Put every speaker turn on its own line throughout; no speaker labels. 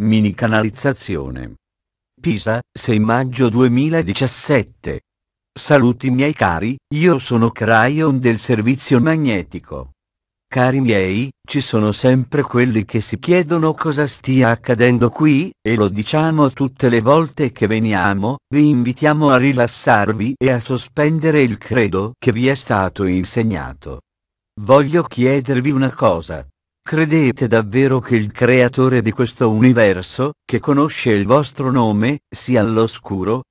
Mini canalizzazione. Pisa, 6 maggio 2017. Saluti miei cari, io sono Cryon del servizio magnetico. Cari miei, ci sono sempre quelli che si chiedono cosa stia accadendo qui, e lo diciamo tutte le volte che veniamo, vi invitiamo a rilassarvi e a sospendere il credo che vi è stato insegnato. Voglio chiedervi una cosa. Credete davvero che il creatore di questo universo, che conosce il vostro nome, sia all'oscuro?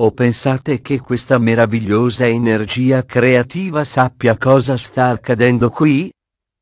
O pensate che questa meravigliosa energia creativa sappia cosa sta accadendo qui?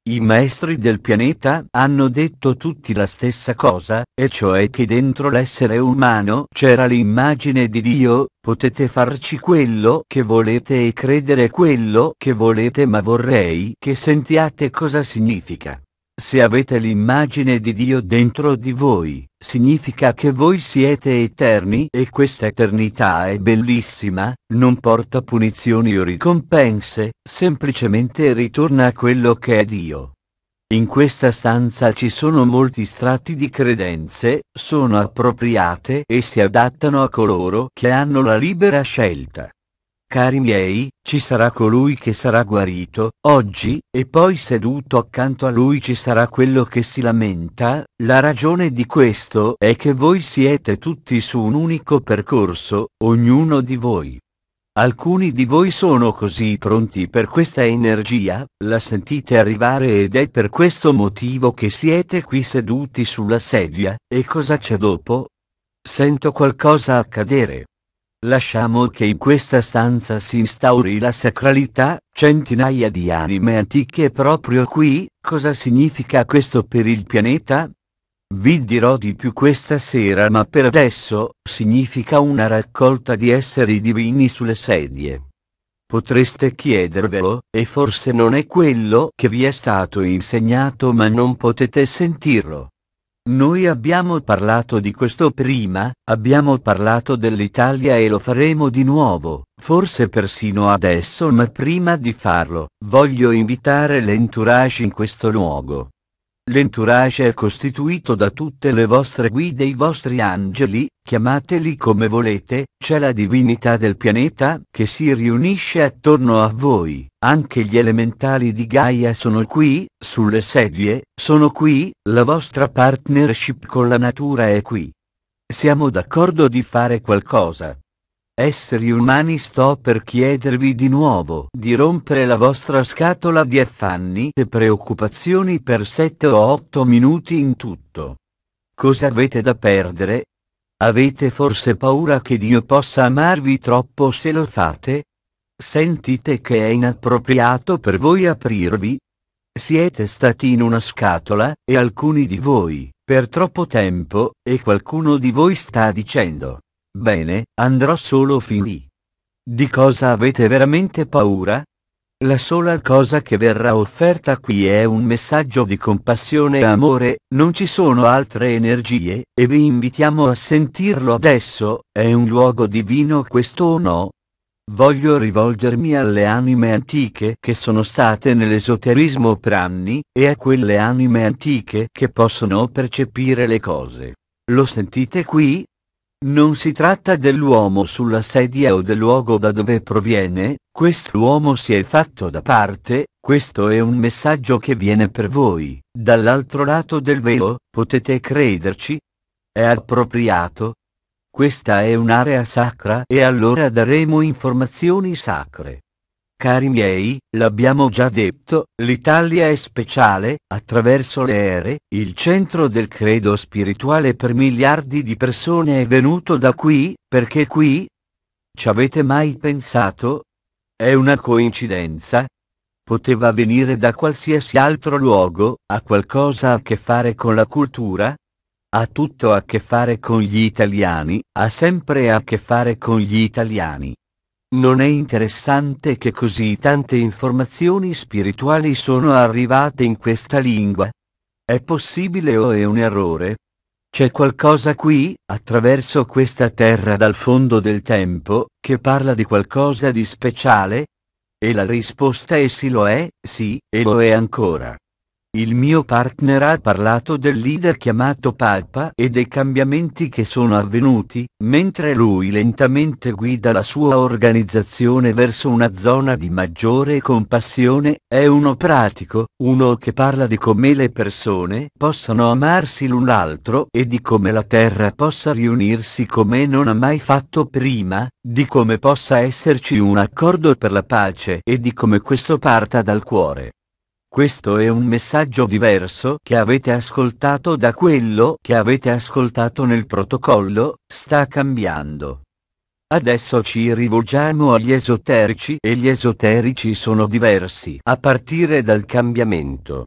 I maestri del pianeta hanno detto tutti la stessa cosa, e cioè che dentro l'essere umano c'era l'immagine di Dio, potete farci quello che volete e credere quello che volete ma vorrei che sentiate cosa significa. Se avete l'immagine di Dio dentro di voi, significa che voi siete eterni e questa eternità è bellissima, non porta punizioni o ricompense, semplicemente ritorna a quello che è Dio. In questa stanza ci sono molti strati di credenze, sono appropriate e si adattano a coloro che hanno la libera scelta. Cari miei, ci sarà colui che sarà guarito, oggi, e poi seduto accanto a lui ci sarà quello che si lamenta, la ragione di questo è che voi siete tutti su un unico percorso, ognuno di voi. Alcuni di voi sono così pronti per questa energia, la sentite arrivare ed è per questo motivo che siete qui seduti sulla sedia, e cosa c'è dopo? Sento qualcosa accadere. Lasciamo che in questa stanza si instauri la sacralità, centinaia di anime antiche proprio qui, cosa significa questo per il pianeta? Vi dirò di più questa sera ma per adesso, significa una raccolta di esseri divini sulle sedie. Potreste chiedervelo, e forse non è quello che vi è stato insegnato ma non potete sentirlo. Noi abbiamo parlato di questo prima, abbiamo parlato dell'Italia e lo faremo di nuovo, forse persino adesso ma prima di farlo, voglio invitare l'entourage in questo luogo. L'entourage è costituito da tutte le vostre guide i vostri angeli, chiamateli come volete, c'è la divinità del pianeta che si riunisce attorno a voi, anche gli elementali di Gaia sono qui, sulle sedie, sono qui, la vostra partnership con la natura è qui. Siamo d'accordo di fare qualcosa. Esseri umani sto per chiedervi di nuovo di rompere la vostra scatola di affanni e preoccupazioni per 7 o 8 minuti in tutto. Cosa avete da perdere? Avete forse paura che Dio possa amarvi troppo se lo fate? Sentite che è inappropriato per voi aprirvi? Siete stati in una scatola, e alcuni di voi, per troppo tempo, e qualcuno di voi sta dicendo, Bene, andrò solo fin lì. Di cosa avete veramente paura? La sola cosa che verrà offerta qui è un messaggio di compassione e amore, non ci sono altre energie, e vi invitiamo a sentirlo adesso, è un luogo divino questo o no? Voglio rivolgermi alle anime antiche che sono state nell'esoterismo per anni, e a quelle anime antiche che possono percepire le cose. Lo sentite qui? Non si tratta dell'uomo sulla sedia o del luogo da dove proviene, quest'uomo si è fatto da parte, questo è un messaggio che viene per voi, dall'altro lato del velo, potete crederci? È appropriato? Questa è un'area sacra e allora daremo informazioni sacre. Cari miei, l'abbiamo già detto, l'Italia è speciale, attraverso le ere, il centro del credo spirituale per miliardi di persone è venuto da qui, perché qui? Ci avete mai pensato? È una coincidenza? Poteva venire da qualsiasi altro luogo, ha qualcosa a che fare con la cultura? Ha tutto a che fare con gli italiani, ha sempre a che fare con gli italiani. Non è interessante che così tante informazioni spirituali sono arrivate in questa lingua. È possibile o è un errore? C'è qualcosa qui, attraverso questa terra dal fondo del tempo, che parla di qualcosa di speciale? E la risposta è sì lo è, sì, e lo è ancora. Il mio partner ha parlato del leader chiamato Palpa e dei cambiamenti che sono avvenuti, mentre lui lentamente guida la sua organizzazione verso una zona di maggiore compassione, è uno pratico, uno che parla di come le persone possano amarsi l'un l'altro e di come la terra possa riunirsi come non ha mai fatto prima, di come possa esserci un accordo per la pace e di come questo parta dal cuore. Questo è un messaggio diverso che avete ascoltato da quello che avete ascoltato nel protocollo, sta cambiando. Adesso ci rivolgiamo agli esoterici e gli esoterici sono diversi a partire dal cambiamento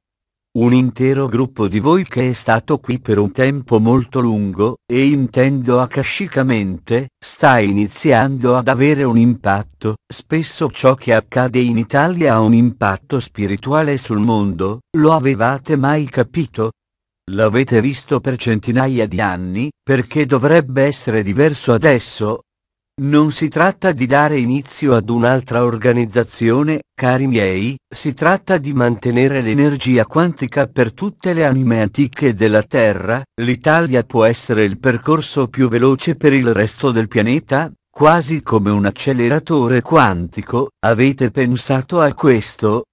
un intero gruppo di voi che è stato qui per un tempo molto lungo, e intendo akashicamente, sta iniziando ad avere un impatto, spesso ciò che accade in Italia ha un impatto spirituale sul mondo, lo avevate mai capito? L'avete visto per centinaia di anni, perché dovrebbe essere diverso adesso, non si tratta di dare inizio ad un'altra organizzazione, cari miei, si tratta di mantenere l'energia quantica per tutte le anime antiche della Terra, l'Italia può essere il percorso più veloce per il resto del pianeta, quasi come un acceleratore quantico, avete pensato a questo?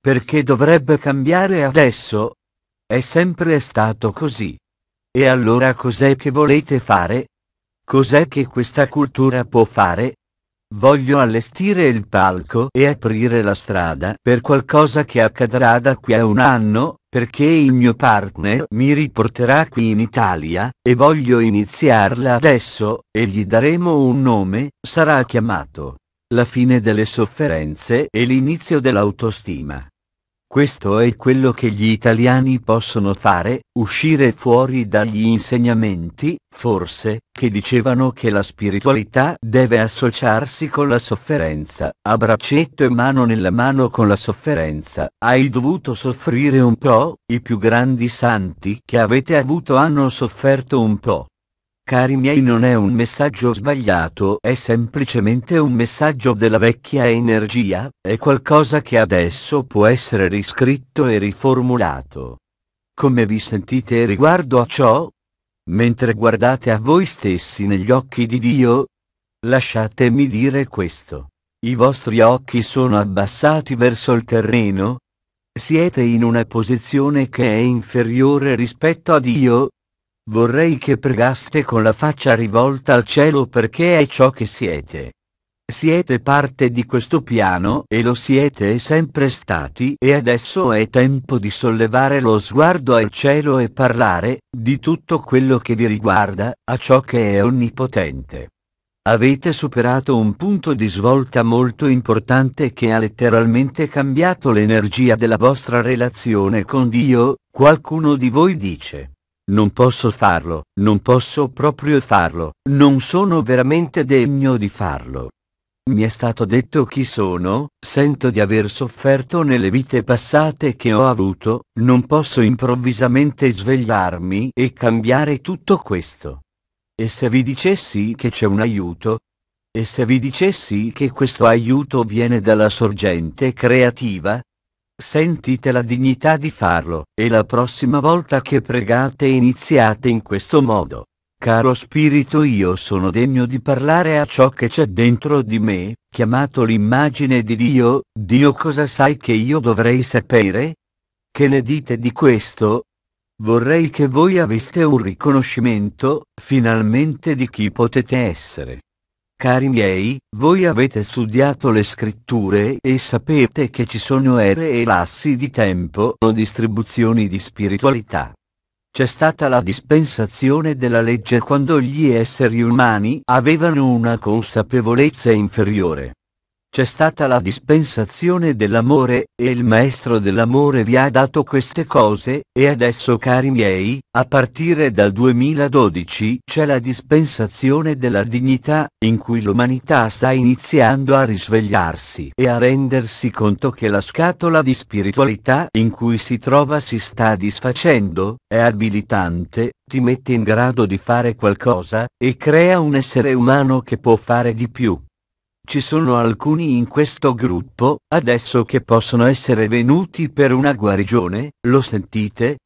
Perché dovrebbe cambiare adesso? È sempre stato così. E allora cos'è che volete fare? Cos'è che questa cultura può fare? Voglio allestire il palco e aprire la strada per qualcosa che accadrà da qui a un anno, perché il mio partner mi riporterà qui in Italia, e voglio iniziarla adesso, e gli daremo un nome, sarà chiamato La fine delle sofferenze e l'inizio dell'autostima. Questo è quello che gli italiani possono fare, uscire fuori dagli insegnamenti, forse, che dicevano che la spiritualità deve associarsi con la sofferenza, a braccetto e mano nella mano con la sofferenza. Hai dovuto soffrire un po', i più grandi santi che avete avuto hanno sofferto un po', Cari miei non è un messaggio sbagliato, è semplicemente un messaggio della vecchia energia, è qualcosa che adesso può essere riscritto e riformulato. Come vi sentite riguardo a ciò? Mentre guardate a voi stessi negli occhi di Dio? Lasciatemi dire questo. I vostri occhi sono abbassati verso il terreno? Siete in una posizione che è inferiore rispetto a Dio? Vorrei che pregaste con la faccia rivolta al cielo perché è ciò che siete. Siete parte di questo piano e lo siete sempre stati e adesso è tempo di sollevare lo sguardo al cielo e parlare di tutto quello che vi riguarda, a ciò che è onnipotente. Avete superato un punto di svolta molto importante che ha letteralmente cambiato l'energia della vostra relazione con Dio, qualcuno di voi dice. Non posso farlo, non posso proprio farlo, non sono veramente degno di farlo. Mi è stato detto chi sono, sento di aver sofferto nelle vite passate che ho avuto, non posso improvvisamente svegliarmi e cambiare tutto questo. E se vi dicessi che c'è un aiuto? E se vi dicessi che questo aiuto viene dalla sorgente creativa? Sentite la dignità di farlo, e la prossima volta che pregate iniziate in questo modo. Caro spirito io sono degno di parlare a ciò che c'è dentro di me, chiamato l'immagine di Dio, Dio cosa sai che io dovrei sapere? Che ne dite di questo? Vorrei che voi aveste un riconoscimento, finalmente di chi potete essere. Cari miei, voi avete studiato le scritture e sapete che ci sono ere e lassi di tempo o distribuzioni di spiritualità. C'è stata la dispensazione della legge quando gli esseri umani avevano una consapevolezza inferiore. C'è stata la dispensazione dell'amore, e il Maestro dell'amore vi ha dato queste cose, e adesso cari miei, a partire dal 2012 c'è la dispensazione della dignità, in cui l'umanità sta iniziando a risvegliarsi e a rendersi conto che la scatola di spiritualità in cui si trova si sta disfacendo, è abilitante, ti mette in grado di fare qualcosa, e crea un essere umano che può fare di più. Ci sono alcuni in questo gruppo, adesso che possono essere venuti per una guarigione, lo sentite?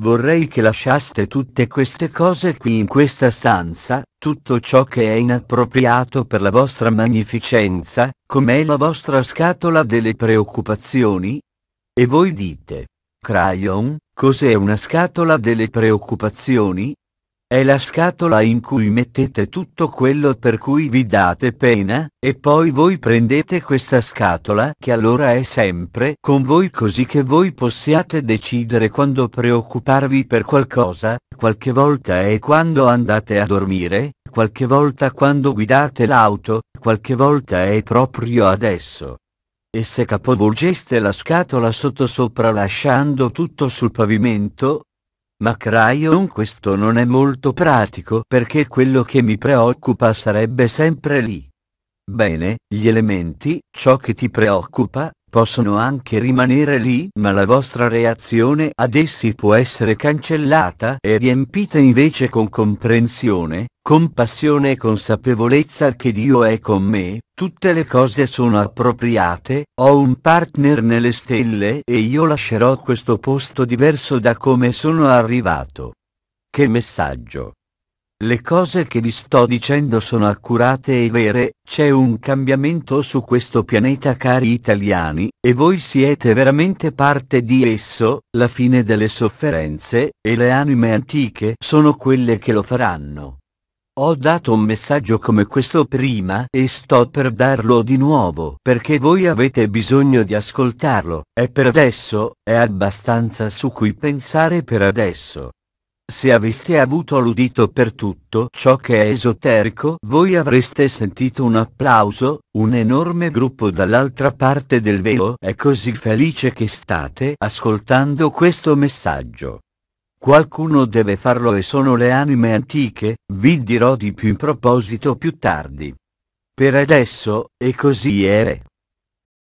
Vorrei che lasciaste tutte queste cose qui in questa stanza, tutto ciò che è inappropriato per la vostra magnificenza, com'è la vostra scatola delle preoccupazioni? E voi dite, Crayon, cos'è una scatola delle preoccupazioni? È la scatola in cui mettete tutto quello per cui vi date pena, e poi voi prendete questa scatola che allora è sempre con voi così che voi possiate decidere quando preoccuparvi per qualcosa, qualche volta è quando andate a dormire, qualche volta quando guidate l'auto, qualche volta è proprio adesso. E se capovolgeste la scatola sottosopra lasciando tutto sul pavimento, ma Cryon questo non è molto pratico perché quello che mi preoccupa sarebbe sempre lì. Bene, gli elementi, ciò che ti preoccupa, Possono anche rimanere lì ma la vostra reazione ad essi può essere cancellata e riempita invece con comprensione, compassione e consapevolezza che Dio è con me, tutte le cose sono appropriate, ho un partner nelle stelle e io lascerò questo posto diverso da come sono arrivato. Che messaggio! Le cose che vi sto dicendo sono accurate e vere, c'è un cambiamento su questo pianeta cari italiani, e voi siete veramente parte di esso, la fine delle sofferenze, e le anime antiche sono quelle che lo faranno. Ho dato un messaggio come questo prima e sto per darlo di nuovo perché voi avete bisogno di ascoltarlo, è per adesso, è abbastanza su cui pensare per adesso. Se aveste avuto l'udito per tutto ciò che è esoterico, voi avreste sentito un applauso, un enorme gruppo dall'altra parte del velo è così felice che state ascoltando questo messaggio. Qualcuno deve farlo e sono le anime antiche, vi dirò di più in proposito più tardi. Per adesso, e così è.